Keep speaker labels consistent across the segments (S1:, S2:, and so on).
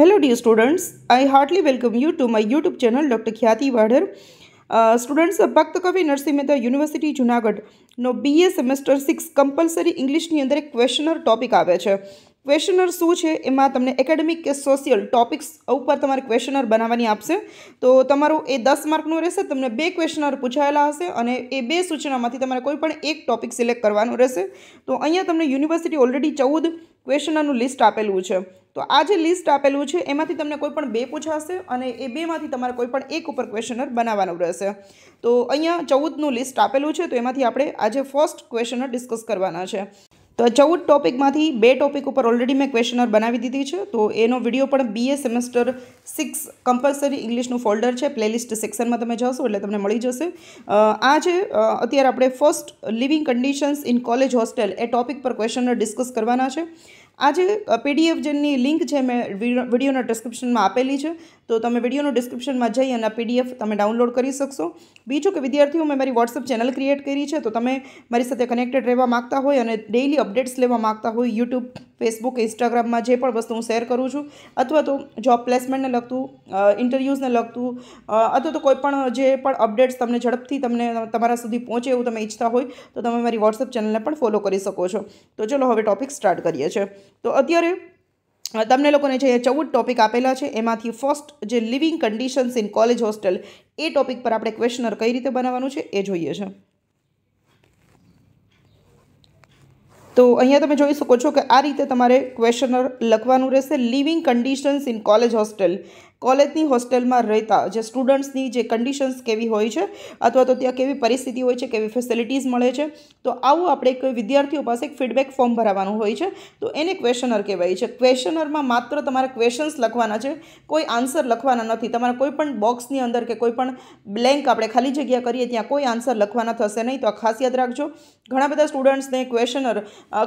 S1: Hello the students I heartily welcome you to my YouTube channel Dr. Khyati Vadhar. Students ભક્ત કવિ Narsinh Mehta university જુનાગઢનો BA semester six compulsory ઇંગ્લિશની અંદર એક questioner topic આવે છે ક્વેશ્ચનર શું છે એમાં તમને એકેડેમિક કે સોશિયલ ટોપિક્સ ઉપર તમારે ક્વેશ્ચનર બનાવવાની આપશે તો તમારું એ દસ માર્કનું રહેશે તમને બે ક્વેશ્ચનર પૂછાયેલા હશે અને એ બે સૂચનામાંથી તમારે કોઈ પણ એક ટોપિક સિલેક્ટ કરવાનું રહેશે તો અહીંયા તમને યુનિવર્સિટી ઓલરેડી ચૌદ ક્વેશ્ચનોનું લિસ્ટ આપેલું છે તો આ જે લિસ્ટ આપેલું છે એમાંથી તમને કોઈ પણ બે પૂછાશે અને એ બેમાંથી તમારે કોઈ પણ એક ઉપર ક્વેશ્ચનર બનાવવાનું રહેશે તો અહીંયા ચૌદનું લિસ્ટ આપેલું છે તો એમાંથી આપણે આજે ફર્સ્ટ ક્વેશ્ચનર ડિસ્કસ કરવાના છે તો ચૌદ ટોપિકમાંથી બે ટોપિક ઉપર ઓલરેડી મેં ક્વેશ્ચનર બનાવી દીધી છે તો એનો વિડીયો પણ બીએ સેમેસ્ટર સિક્સ કમ્પલસરી ઇંગ્લિશનું ફોલ્ડર છે પ્લેલિસ્ટ સેક્શનમાં તમે જશો એટલે તમને મળી જશે આ છે અત્યારે આપણે first living conditions in college hostel એ ટોપિક પર ક્વેશ્ચનર ડિસ્કસ કરવાના છે આજે પીડીએફ જેની લિંક છે મેં વિડીયોના ડિસ્ક્રિપ્શનમાં આપેલી છે તો તમે વિડીયોનું ડિસ્ક્રિપ્શનમાં જઈ અને પીડીએફ તમે ડાઉનલોડ કરી શકશો બીજું કે વિદ્યાર્થીઓ મેં મારી વોટ્સઅપ ચેનલ ક્રિએટ કરી છે તો તમે મારી સાથે કનેક્ટેડ રહેવા માગતા હોય અને ડેઇલી અપડેટ્સ લેવા માગતા હોય યુટ્યુબ ફેસબુક ઇન્સ્ટાગ્રામમાં જે પણ વસ્તુ હું શેર કરું છું અથવા તો જોબ પ્લેસમેન્ટને લગતું ઇન્ટરવ્યૂઝને લગતું અથવા તો કોઈ પણ જે પણ અપડેટ્સ તમને ઝડપથી તમને તમારા સુધી પહોંચે એવું તમે ઈચ્છતા હોય તો તમે મારી વોટ્સઅપ ચેનલને પણ ફોલો કરી શકો છો તો ચલો હવે ટોપિક સ્ટાર્ટ કરીએ છીએ તો અત્યારે તમને લોકોને જે ચૌદ ટોપિક આપેલા છે એમાંથી ફર્સ્ટ જે living conditions in college hostel એ ટોપિક પર આપણે ક્વેશ્ચનર કઈ રીતે બનાવવાનું છે એ જોઈએ છે તો અહીંયા તમે જોઈ શકો છો કે આ રીતે તમારે ક્વેશ્ચનર લખવાનું રહેશે living conditions in college hostel કોલેજની હોસ્ટેલમાં રહેતા જે સ્ટુડન્ટ્સની જે કન્ડિશન્સ કેવી હોય છે અથવા તો ત્યાં કેવી પરિસ્થિતિ હોય છે કેવી ફેસિલિટીઝ મળે છે તો આવું આપણે એક વિદ્યાર્થીઓ પાસે એક ફીડબેક ફોર્મ ભરાવાનું હોય છે તો એને ક્વેશ્ચનર કહેવાય છે ક્વેશ્ચનરમાં માત્ર તમારે ક્વેશ્ચન્સ લખવાના છે કોઈ આન્સર લખવાના નથી તમારા કોઈપણ બોક્સની અંદર કે કોઈપણ બ્લેન્ક આપણે ખાલી જગ્યા કરીએ ત્યાં કોઈ આન્સર લખવાના થશે નહીં તો આ ખાસ યાદ રાખજો ઘણા બધા સ્ટુડન્ટ્સને ક્વેશ્ચનર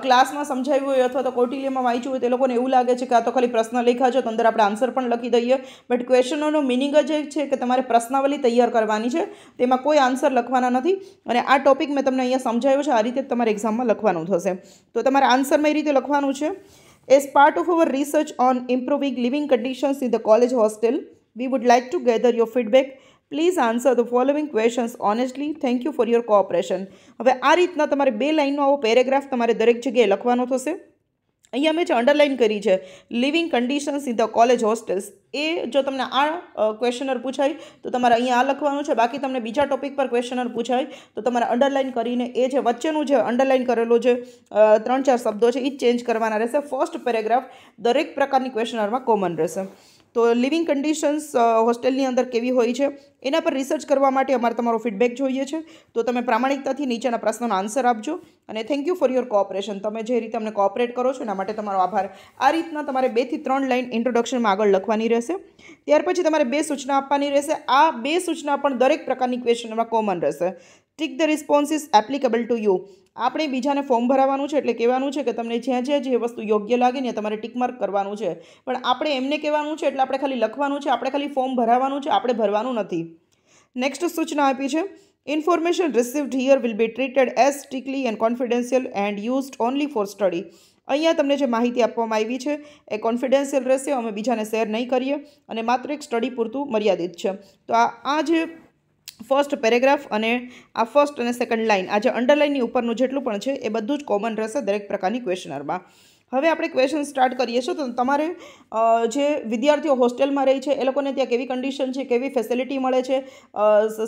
S1: ક્લાસમાં સમજાવ્યું હોય અથવા તો કોટિલિયામાં વાંચ્યું હોય તે લોકોને એવું લાગે છે કે આ તો ખાલી પ્રશ્ન લખ્યા છે તો અંદર આપણે આન્સર પણ લખી દઈએ બટ ક્વેશ્ચનોનો મિનિંગ જ એ છે કે તમારે પ્રશ્નાવલી તૈયાર કરવાની છે તેમાં કોઈ આન્સર લખવાના નથી અને આ ટોપિક મેં તમને અહીંયા સમજાવ્યો છે આ રીતે તમારે એક્ઝામમાં લખવાનું થશે તો તમારે આન્સરમાં એ રીતે લખવાનું છે As part of our research on improving living conditions in the college hostel we would like to gather your feedback please answer the following questions honestly thank you for your cooperation હવે આ રીતના તમારે બે લાઇનનો આવો paragraph તમારે દરેક જગ્યાએ લખવાનો થશે અહીંયા મેં જે અંડરલાઇન કરી છે living conditions in the college hostels એ જો તમને આ ક્વેશ્ચનર પૂછાય તો તમારે અહીંયા આ લખવાનું છે બાકી તમને બીજા ટોપિક પર ક્વેશ્ચનર પૂછાય તો તમારે અંડરલાઇન કરીને એ જે વચ્ચેનું જે અંડરલાઇન કરેલો જે ત્રણ ચાર શબ્દો છે એ ચેન્જ કરવાના રહેશે ફર્સ્ટ પેરેગ્રાફ દરેક પ્રકારની ક્વેશ્ચનરમાં કોમન રહેશે તો લિવિંગ કન્ડિશન્સ હોસ્ટેલની અંદર કેવી હોય છે એના પર રિસર્ચ કરવા માટે અમારે તમારો ફીડબેક જોઈએ છે તો તમે પ્રામાણિકતાથી નીચેના પ્રશ્નોનો આન્સર આપજો અને thank you for your cooperation તમે જે રીતે અમને કોઓપરેટ કરો છો એના માટે તમારો આભાર આ રીતના તમારે બેથી ત્રણ લાઇન ઇન્ટ્રોડક્શનમાં આગળ લખવાની રહેશે ત્યાર પછી તમારે બે સૂચના આપવાની રહેશે આ બે સૂચના પણ દરેક પ્રકારની ક્વેશ્ચનમાં કોમન રહેશે tick the responses applicable to you આપણે બીજાને ફોર્મ ભરાવાનું છે એટલે કહેવાનું છે કે તમને જ્યાં જ્યાં જે વસ્તુ યોગ્ય લાગે ને તમારે ટિકમાર્ક કરવાનું છે પણ આપણે એમને કહેવાનું છે એટલે આપણે ખાલી લખવાનું છે આપણે ખાલી ફોર્મ ભરાવાનું છે આપણે ભરવાનું નથી નેક્સ્ટ સૂચના આપી છે information received here will be treated as strictly and confidential and used only for study અહીંયા તમને જે માહિતી આપવામાં આવી છે એ કોન્ફિડેન્શિયલ રહેશે અમે બીજાને શેર નહીં કરીએ અને માત્ર એક સ્ટડી પૂરતું મર્યાદિત છે તો આ આ જે ફર્સ્ટ પેરેગ્રાફ અને આ ફર્સ્ટ અને સેકન્ડ લાઇન આ જે અંડરલાઇનની ઉપરનું જેટલું પણ છે એ બધું જ કોમન રહેશે દરેક પ્રકારની ક્વેશ્ચનરમાં હવે આપણે ક્વેશ્ચન સ્ટાર્ટ કરીએ છીએ તો તમારે જે વિદ્યાર્થીઓ હોસ્ટેલમાં રહી છે એ લોકોને ત્યાં કેવી કન્ડિશન છે કેવી ફેસિલિટી મળે છે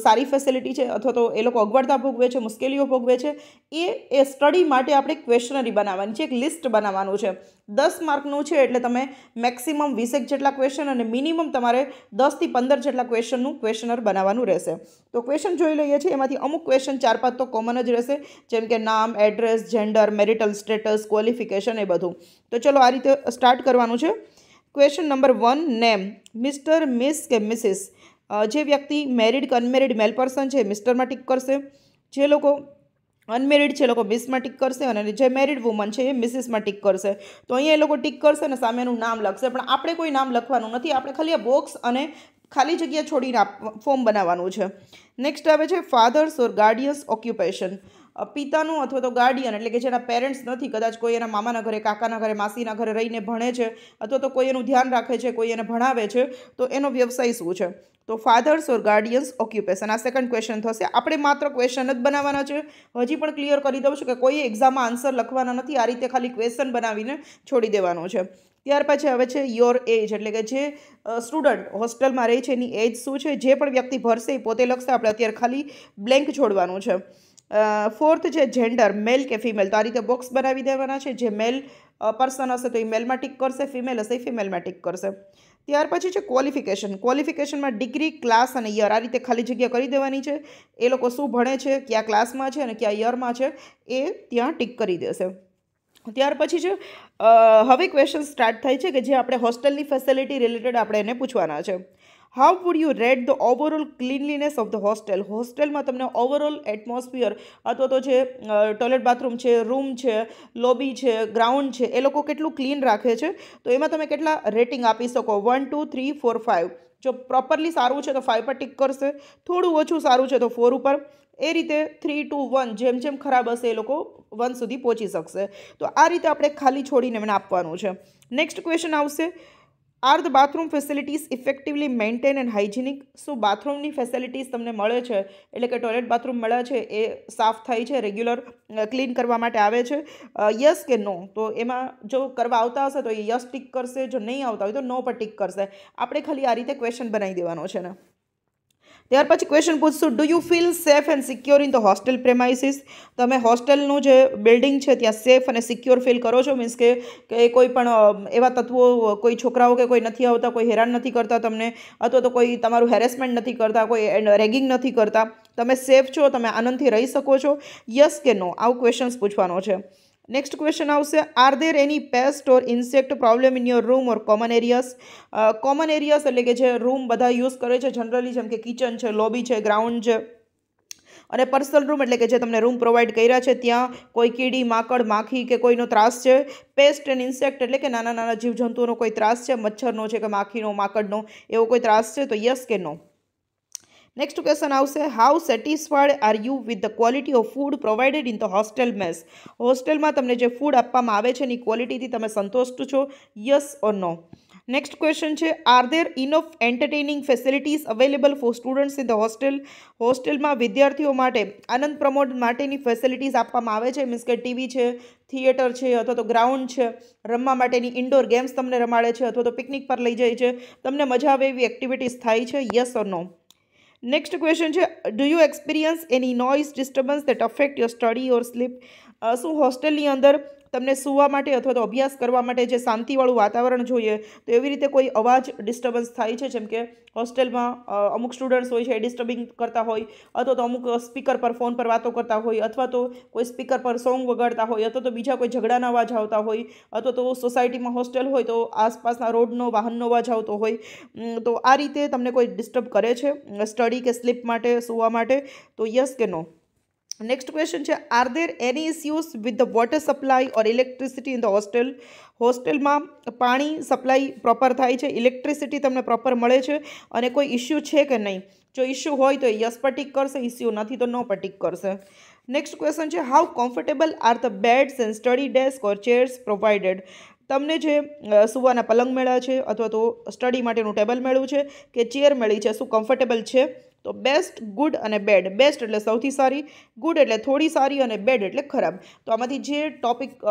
S1: સારી ફેસિલિટી છે અથવા તો એ લોકો અગવડતા ભોગવે છે મુશ્કેલીઓ ભોગવે છે એ એ સ્ટડી માટે આપણે ક્વેશ્ચનરી બનાવવાની છે એક લિસ્ટ બનાવવાનું છે દસ માર્કનું છે એટલે તમે મેક્સિમમ વીસેક જેટલા ક્વેશ્ચન અને મિનિમમ તમારે દસથી પંદર જેટલા ક્વેશ્ચનનું ક્વેશ્ચનર બનાવવાનું રહેશે તો ક્વેશ્ચન જોઈ લઈએ છીએ એમાંથી અમુક ક્વેશ્ચન ચાર પાંચ તો કોમન જ રહેશે જેમ કે નામ address gender marital status qualification એ બધું તો ચલો આ રીતે સ્ટાર્ટ કરવાનું છે question number one name mister miss કે મિસિસ જે વ્યક્તિ મેરિડ કે અનમેરિડ મેલ પર્સન છે મિસ્ટરમાં ટીક કરશે જે લોકો અનમેરિડ છે એ લોકો મિસમાં ટીક કરશે અને જે મેરિડ વુમન છે એ મિસિસમાં ટીક કરશે તો અહીંયા એ લોકો ટીક કરશે અને સામેનું નામ લખશે પણ આપણે કોઈ નામ લખવાનું નથી આપણે ખાલી આ બોક્સ અને ખાલી જગ્યા છોડીને ફોર્મ બનાવવાનું છે નેક્સ્ટ આવે છે ફાધર્સ ઓર ગાર્ડિયન્સ ઓક્યુપેશન પિતાનું અથવા તો ગાર્ડિયન એટલે કે જેના પેરેન્ટ્સ નથી કદાચ કોઈ એના મામાના ઘરે કાકાના ઘરે માસીના ઘરે રહીને ભણે છે અથવા તો કોઈ એનું ધ્યાન રાખે છે કોઈ એને ભણાવે છે તો એનો વ્યવસાય શું છે તો ફાધર્સ ઓર ગાર્ડિયન્સ ઓક્યુપેશન આ સેકન્ડ ક્વેશ્ચન થશે આપણે માત્ર ક્વેશ્ચન જ બનાવવાના છે હજી પણ ક્લિયર કરી દઉં છું કે કોઈ એક્ઝામમાં આન્સર લખવાના નથી આ રીતે ખાલી ક્વેશ્ચન બનાવીને છોડી દેવાનો છે ત્યાર પછી હવે છે યોર એજ એટલે કે જે સ્ટુડન્ટ હોસ્ટેલમાં રહે છે એની એજ શું છે જે પણ વ્યક્તિ ભરશે એ પોતે લખશે આપણે અત્યારે ખાલી બ્લેન્ક છોડવાનું છે ફોર્થ છે જેન્ડર મેલ કે ફિમેલ તો આ રીતે બોક્સ બનાવી દેવાના છે જે મેલ પર્સન હશે તો એ મેલમાં ટીક કરશે ફિમેલ હશે એ ફિમેલમાં ટીક કરશે ત્યાર પછી છે ક્વોલિફિકેશન ક્વોલિફિકેશનમાં ડિગ્રી ક્લાસ અને યર આ રીતે ખાલી જગ્યા કરી દેવાની છે એ લોકો શું ભણે છે કયા ક્લાસમાં છે અને કયા યરમાં છે એ ત્યાં ટીક કરી દેશે ત્યાર પછી છે હવે ક્વેશ્ચન સ્ટાર્ટ થાય છે કે જે આપણે હોસ્ટેલની ફેસિલિટી રિલેટેડ આપણે એને પૂછવાના છે how would you rate the overall cleanliness of the hostel હોસ્ટેલમાં તમને ઓવરઓલ એટમોસ્ફિયર અથવા તો જે ટોયલેટ બાથરૂમ છે રૂમ છે લોબી છે ગ્રાઉન્ડ છે એ લોકો કેટલું ક્લીન રાખે છે તો એમાં તમે કેટલા રેટિંગ આપી શકો one two three four five જો પ્રોપરલી સારું છે તો ફાઇવ પર ટીક કરશે થોડું ઓછું સારું છે તો ફોર ઉપર એ રીતે થ્રી ટુ વન જેમ જેમ ખરાબ હશે એ લોકો વન સુધી પહોંચી શકશે તો આ રીતે આપણે ખાલી છોડીને એમને આપવાનું છે નેક્સ્ટ ક્વેશ્ચન આવશે are the bathroom facilities effectively maintain and hygienic શું બાથરૂમની ફેસિલિટીઝ તમને મળે છે એટલે કે ટોયલેટ બાથરૂમ મળે છે એ સાફ થાય છે રેગ્યુલર ક્લીન કરવા માટે આવે છે યસ કે નો તો એમાં જો કરવા આવતા હશે તો એ યસ ટીક કરશે જો નહીં આવતા હોય તો નો પર ટીક કરશે આપણે ખાલી આ રીતે ક્વેશ્ચન બનાવી દેવાનો છે ને ત્યાર પછી ક્વેશ્ચન પૂછશું do you feel safe and secure in the hostel premises તમે હોસ્ટેલનું જે બિલ્ડિંગ છે ત્યાં સેફ અને સિક્યોર ફીલ કરો છો મીન્સ કે કોઈ પણ એવા તત્વો કોઈ છોકરાઓ કે કોઈ નથી આવતા કોઈ હેરાન નથી કરતા તમને અથવા તો કોઈ તમારું હેરેસમેન્ટ નથી કરતા કોઈ રેગિંગ નથી કરતા તમે સેફ છો તમે આનંદથી રહી શકો છો યસ કે નો આવું ક્વેશ્ચન્સ પૂછવાનો છે નેક્સ્ટ ક્વેશ્ચન આવશે are there any pest or insect problem in your room or common areas common areas એટલે કે જે રૂમ બધા યુઝ કરે છે જનરલી જેમ કે કિચન છે લોબી છે ગ્રાઉન્ડ છે અને પર્સનલ રૂમ એટલે કે જે તમને રૂમ પ્રોવાઈડ કર્યા છે ત્યાં કોઈ કીડી માકડ માખી કે કોઈનો ત્રાસ છે પેસ્ટ એન્ડ ઇન્સેક્ટ એટલે કે નાના નાના જીવજંતુઓનો કોઈ ત્રાસ છે મચ્છરનો છે કે માખીનો માકડનો એવો કોઈ ત્રાસ છે તો યસ કે નો નેક્સ્ટ ક્વેશ્ચન આવશે how satisfied are you with the quality of food provided in the hostel mess હોસ્ટેલમાં તમને જે ફૂડ આપવામાં આવે છે એની ક્વોલિટીથી તમે સંતોષ્ટ છો yes or no next question છે are there enough entertaining facilities available for students in the hostel હોસ્ટેલમાં વિદ્યાર્થીઓ માટે આનંદ પ્રમોદ માટેની ફેસિલિટીઝ આપવામાં આવે છે મીન્સ કે ટીવી છે થિયેટર છે અથવા તો ગ્રાઉન્ડ છે રમવા માટેની ઇન્ડોર ગેમ્સ તમને રમાડે છે અથવા તો પિકનિક પર લઈ જાય છે તમને મજા આવે એવી એક્ટિવિટીઝ થાય છે yes or no Next question, do you experience any noise disturbance that affect your study or sleep? શું હોસ્ટેલની અંદર તમને સૂવા માટે અથવા તો અભ્યાસ કરવા માટે જે શાંતિવાળું વાતાવરણ જોઈએ તો એવી રીતે કોઈ અવાજ ડિસ્ટર્બન્સ થાય છે જેમ કે હોસ્ટેલમાં અમુક સ્ટુડન્ટ્સ હોય છે એ ડિસ્ટર્બિંગ કરતા હોય અથવા તો અમુક સ્પીકર પર ફોન પર વાતો કરતા હોય અથવા તો કોઈ સ્પીકર પર સોંગ વગાડતા હોય અથવા તો બીજા કોઈ ઝઘડાના અવાજ આવતા હોય અથવા તો સોસાયટીમાં હોસ્ટેલ હોય તો આસપાસના રોડનો વાહનનો અવાજ આવતો હોય તો આ રીતે તમને કોઈ ડિસ્ટર્બ કરે છે સ્ટડી કે સ્લીપ માટે સૂવા માટે તો યસ કે નો નેક્સ્ટ ક્વેશ્ચન છે are there any issues with the water supply or electricity in the hostel હોસ્ટેલમાં પાણી સપ્લાય પ્રોપર થાય છે ઇલેક્ટ્રિસિટી તમને પ્રોપર મળે છે અને કોઈ ઇસ્યુ છે કે નહીં જો ઇસ્યુ હોય તો યસ પર કરશે ઇસ્યુ નથી તો નો પર કરશે નેક્સ્ટ ક્વેશ્ચન છે how comfortable are the beds and study desk or chairs provided તમને જે સુવાના પલંગ મેળા છે અથવા તો સ્ટડી માટેનું ટેબલ મેળવું છે કે ચેર મળી છે શું કમ્ફર્ટેબલ છે તો બેસ્ટ ગુડ અને બેડ બેસ્ટ એટલે સૌથી સારી ગુડ એટલે થોડી સારી અને બેડ એટલે ખરાબ તો આમાંથી જે ટોપિક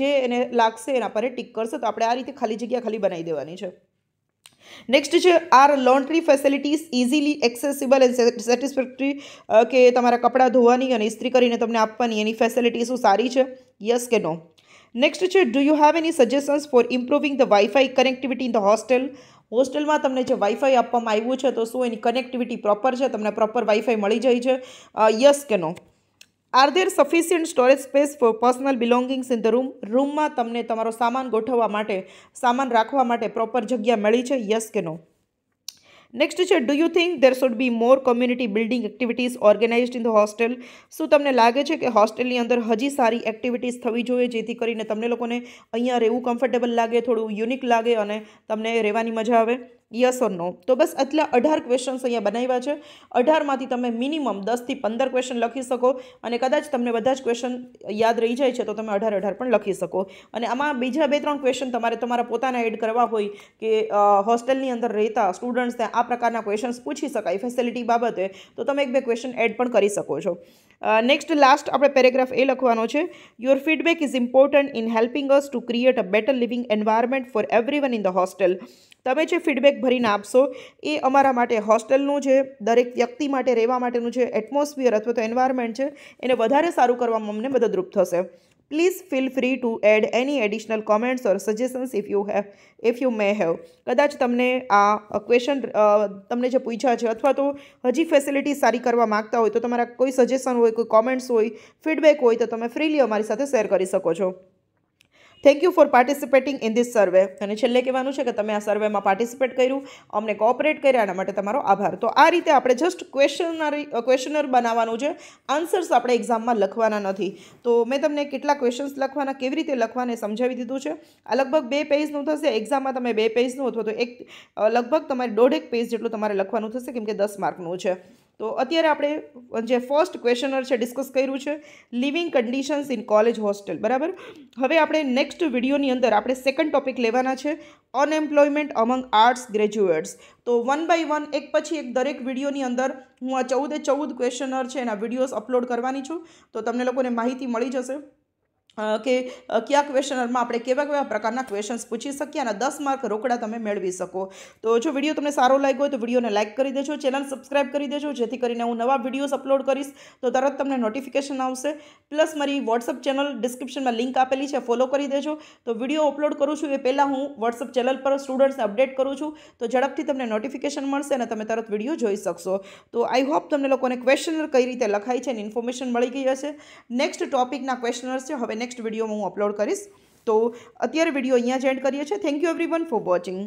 S1: જે એને લાગશે એના પર ટીક કરશે તો આપણે આ રીતે ખાલી જગ્યા ખાલી બનાવી દેવાની છે નેક્સ્ટ છે are laundry facilities easily accessible and satisfactory કે તમારા કપડાં ધોવાની અને ઇસ્ત્રી કરીને તમને આપવાની એની ફેસિલિટી શું સારી છે યસ કે નો નેક્સ્ટ છે do you have any suggestions for improving the wifi connectivity in the hostel હોસ્ટેલમાં તમને જે વાઈફાઈ આપવામાં આવ્યું છે તો શું એની કનેક્ટિવિટી પ્રોપર છે તમને પ્રોપર વાઈફાઈ મળી જાય છે યસ કે no are there sufficient storage space for personal belongings in the room રૂમમાં તમને તમારો સામાન ગોઠવવા માટે સામાન રાખવા માટે પ્રોપર જગ્યા મળી છે યસ કે નો નેક્સ્ટ છે do you think there should be more community building activities organised in the hostel શું તમને લાગે છે કે હોસ્ટેલની અંદર હજી સારી એક્ટિવિટીઝ થવી જોઈએ જેથી કરીને તમને લોકોને અહીંયા રહેવું કમ્ફર્ટેબલ લાગે થોડું યુનિક લાગે અને તમને રહેવાની મજા આવે યસ ઓર નો તો બસ આટલા અઢાર ક્વેશ્ચન્સ અહીંયા બનાવ્યા છે અઢારમાંથી તમે મિનિમમ દસથી પંદર ક્વેશ્ચન લખી શકો અને કદાચ તમને બધા જ ક્વેશ્ચન યાદ રહી જાય છે તો તમે અઢાર અઢાર પણ લખી શકો અને આમાં બીજા બે ત્રણ ક્વેશ્ચન તમારે તમારા પોતાના એડ કરવા હોય કે હોસ્ટેલની અંદર રહેતા સ્ટુડન્ટ્સને આ પ્રકારના ક્વેશ્ચન્સ પૂછી શકાય ફેસિલિટી બાબતે તો તમે એક બે ક્વેશ્ચન એડ પણ કરી શકો છો નેક્સ્ટ લાસ્ટ આપણે પેરેગ્રાફ એ લખવાનો છે your feedback is important in helping us to create a better living environment for every in the hostel તમે જે ફીડબેક ભરીને આપશો એ અમારા માટે હોસ્ટેલનું જે દરેક વ્યક્તિ માટે રહેવા માટેનું જે એટમોસ્ફિયર અથવા તો એન્વાયરમેન્ટ છે એને વધારે સારું કરવામાં અમને મદદરૂપ થશે please feel free to add any additional comments or suggestions if you have if you may have કદાચ તમને આ ક્વેશ્ચન તમને જે પૂછ્યા છે અથવા તો હજી ફેસિલિટી સારી કરવા માગતા હોય તો તમારા કોઈ સજેશન હોય કોઈ કોમેન્ટ્સ હોય ફીડબેક હોય તો તમે ફ્રીલી અમારી સાથે શેર કરી શકો છો thank you for participating in this survey અને છેલ્લે કહેવાનું છે કે તમે આ સર્વેમાં પાર્ટિસિપેટ કર્યું અમને કોઓપરેટ કર્યા એના માટે તમારો આભાર તો આ રીતે આપણે જસ્ટ ક્વેશ્ચનરી ક્વેશ્ચનર બનાવવાનું છે આન્સર્સ આપણે એક્ઝામમાં લખવાના નથી તો મેં તમને કેટલા ક્વેશ્ચન્સ લખવાના કેવી રીતે લખવાને સમજાવી દીધું છે આ લગભગ બે પેજનું થશે એક્ઝામમાં તમે બે પેજનું અથવા તો એક લગભગ તમારે દોઢેક પેજ જેટલું તમારે લખવાનું થશે કેમ કે દસ માર્કનું છે તો અત્યારે આપણે જે ફર્સ્ટ ક્વેશ્ચનર છે ડિસ્કસ કર્યું છે living conditions in college hostel બરાબર હવે આપણે નેક્સ્ટ વિડીયોની અંદર આપણે સેકન્ડ ટોપિક લેવાના છે અનએમ્પ્લોયમેન્ટ અમંગ આર્ટ્સ ગ્રેજ્યુએટ્સ તો વન બાય વન એક પછી એક દરેક વિડીયોની અંદર હું આ ચૌદે ચૌદ ક્વેશ્ચનર છે એના વિડીયોઝ અપલોડ કરવાની છું તો તમને લોકોને માહિતી મળી જશે કે કયા ક્વેશ્ચનરમાં આપણે કેવા કેવા પ્રકારના ક્વેશ્ચન્સ પૂછી શકીએ અને દસ માર્ક રોકડા તમે મેળવી શકો તો જો વિડીયો તમને સારો લાગ્યો હોય તો વિડીયોને લાઇક કરી દેજો ચેનલ સબસ્ક્રાઇબ કરી દેજો જેથી કરીને હું નવા વિડીયોઝ અપલોડ કરીશ તો તરત તમને નોટિફિકેશન આવશે પ્લસ મારી વોટ્સઅપ ચેનલ ડિસ્ક્રિપ્શનમાં લિંક આપેલી છે ફોલો કરી દેજો તો વિડીયો અપલોડ કરું છું એ પહેલાં હું વોટ્સઅપ ચેનલ પર સ્ટુડન્ટ્સને અપડેટ કરું છું તો ઝડપથી તમને નોટિફિકેશન મળશે અને તમે તરત વિડીયો જોઈ શકશો તો આઈ હોપ તમને લોકોને ક્વેશ્ચનર કઈ રીતે લખાય છે અને ઇન્ફોર્મેશન મળી ગઈ હશે નેક્સ્ટ ટોપિકના ક્વેશ્ચનર્સ છે હવે નેક્સ્ટ વિડીયોમાં હું અપલોડ કરીશ તો અત્યારે વિડીયો અહીંયા જ એન્ડ કરીએ છીએ thank you everyone for watching